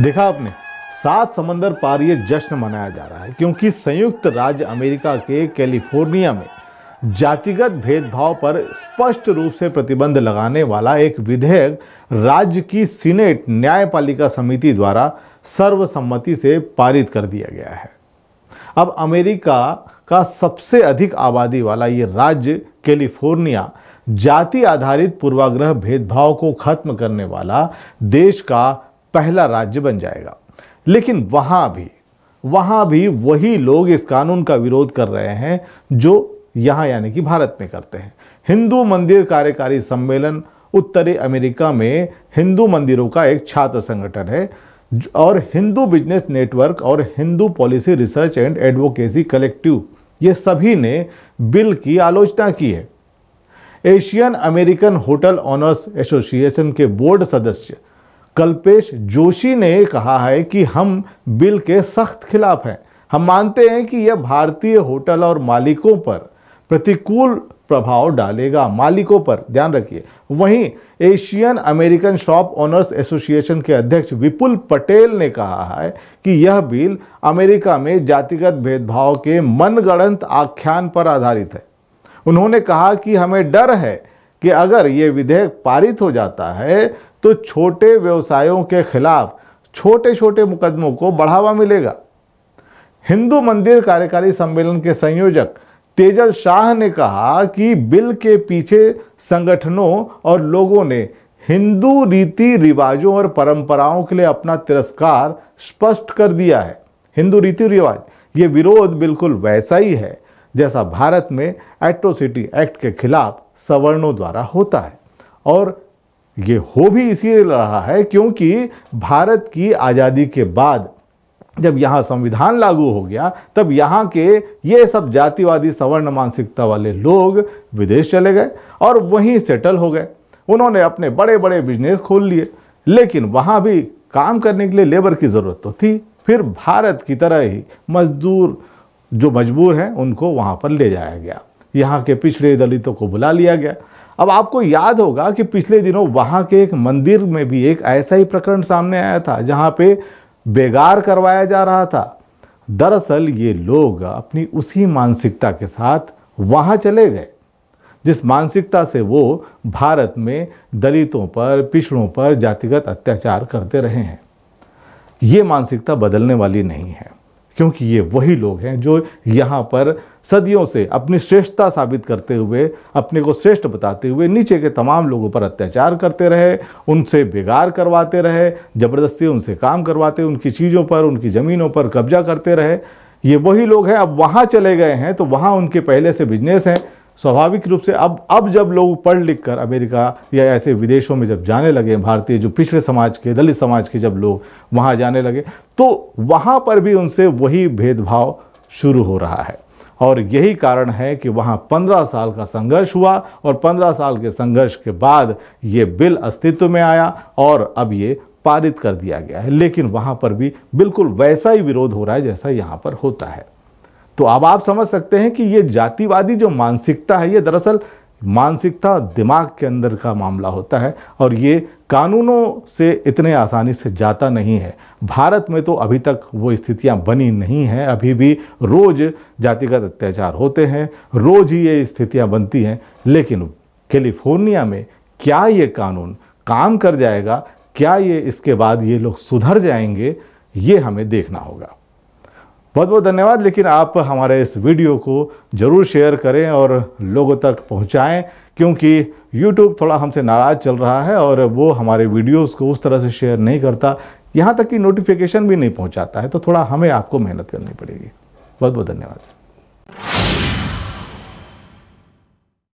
देखा आपने सात समंदर पार ये जश्न मनाया जा रहा है क्योंकि संयुक्त राज्य अमेरिका के कैलिफोर्निया में जातिगत भेदभाव पर स्पष्ट रूप से प्रतिबंध लगाने वाला एक विधेयक राज्य की सीनेट न्यायपालिका समिति द्वारा सर्वसम्मति से पारित कर दिया गया है अब अमेरिका का सबसे अधिक आबादी वाला ये राज्य कैलिफोर्निया जाति आधारित पूर्वाग्रह भेदभाव को खत्म करने वाला देश का पहला राज्य बन जाएगा लेकिन वहां भी वहां भी वही लोग इस कानून का विरोध कर रहे हैं जो यहां यानी कि भारत में करते हैं हिंदू मंदिर कार्यकारी सम्मेलन उत्तरी अमेरिका में हिंदू मंदिरों का एक छात्र संगठन है और हिंदू बिजनेस नेटवर्क और Hindu policy research and advocacy collective ये सभी ने बिल की आलोचना की है Asian American hotel owners association के बोर्ड सदस्य कल्पेश जोशी ने कहा है कि हम बिल के सख्त खिलाफ हैं हम मानते हैं कि यह भारतीय होटल और मालिकों पर प्रतिकूल प्रभाव डालेगा मालिकों पर ध्यान रखिए वहीं Asian American shop owners association के अध्यक्ष विपुल पटेल ने कहा है कि यह बिल अमेरिका में जातिगत भेदभाव के मनगढ़ंत आख्यान पर आधारित है उन्होंने कहा कि हमें डर है कि अगर ये विधेयक पारित हो जाता है तो छोटे व्यवसायों के खिलाफ छोटे छोटे मुकदमों को बढ़ावा मिलेगा हिंदू मंदिर कार्यकारी सम्मेलन के संयोजक तेजल शाह ने कहा कि बिल के पीछे संगठनों और लोगों ने हिंदू रीति रिवाजों और परंपराओं के लिए अपना तिरस्कार स्पष्ट कर दिया है हिंदू रीति रिवाज ये विरोध बिल्कुल वैसा ही है जैसा भारत में एट्रोसिटी एक्ट के खिलाफ सवर्णों द्वारा होता है और ये हो भी इसीलिए रहा है क्योंकि भारत की आज़ादी के बाद जब यहाँ संविधान लागू हो गया तब यहाँ के ये सब जातिवादी सवर्ण मानसिकता वाले लोग विदेश चले गए और वहीं सेटल हो गए उन्होंने अपने बड़े बड़े बिजनेस खोल लिए लेकिन वहाँ भी काम करने के लिए लेबर की ज़रूरत तो थी फिर भारत की तरह ही मजदूर जो मजबूर हैं उनको वहाँ पर ले जाया गया यहाँ के पिछड़े दलितों को बुला लिया गया अब आपको याद होगा कि पिछले दिनों वहाँ के एक मंदिर में भी एक ऐसा ही प्रकरण सामने आया था जहाँ पे बेगार करवाया जा रहा था दरअसल ये लोग अपनी उसी मानसिकता के साथ वहाँ चले गए जिस मानसिकता से वो भारत में दलितों पर पिछड़ों पर जातिगत अत्याचार करते रहे हैं ये मानसिकता बदलने वाली नहीं है क्योंकि ये वही लोग हैं जो यहाँ पर सदियों से अपनी श्रेष्ठता साबित करते हुए अपने को श्रेष्ठ बताते हुए नीचे के तमाम लोगों पर अत्याचार करते रहे उनसे बेगार करवाते रहे ज़बरदस्ती उनसे काम करवाते उनकी चीज़ों पर उनकी ज़मीनों पर कब्जा करते रहे ये वही लोग हैं अब वहाँ चले गए हैं तो वहाँ उनके पहले से बिजनेस हैं स्वाभाविक रूप से अब अब जब लोग पढ़ लिख कर अमेरिका या ऐसे विदेशों में जब जाने लगे भारतीय जो पिछड़े समाज के दलित समाज के जब लोग वहाँ जाने लगे तो वहाँ पर भी उनसे वही भेदभाव शुरू हो रहा है और यही कारण है कि वहाँ 15 साल का संघर्ष हुआ और 15 साल के संघर्ष के बाद ये बिल अस्तित्व में आया और अब ये पारित कर दिया गया है लेकिन वहाँ पर भी बिल्कुल वैसा ही विरोध हो रहा है जैसा यहाँ पर होता है तो अब आप समझ सकते हैं कि ये जातिवादी जो मानसिकता है ये दरअसल मानसिकता दिमाग के अंदर का मामला होता है और ये कानूनों से इतने आसानी से जाता नहीं है भारत में तो अभी तक वो स्थितियां बनी नहीं हैं अभी भी रोज़ जातिगत अत्याचार होते हैं रोज़ ही ये स्थितियां बनती हैं लेकिन कैलिफोर्निया में क्या ये कानून काम कर जाएगा क्या ये इसके बाद ये लोग सुधर जाएंगे ये हमें देखना होगा बहुत बहुत धन्यवाद लेकिन आप हमारे इस वीडियो को ज़रूर शेयर करें और लोगों तक पहुंचाएं क्योंकि YouTube थोड़ा हमसे नाराज़ चल रहा है और वो हमारे वीडियोस को उस तरह से शेयर नहीं करता यहाँ तक कि नोटिफिकेशन भी नहीं पहुँचाता है तो थोड़ा हमें आपको मेहनत करनी पड़ेगी बहुत बहुत धन्यवाद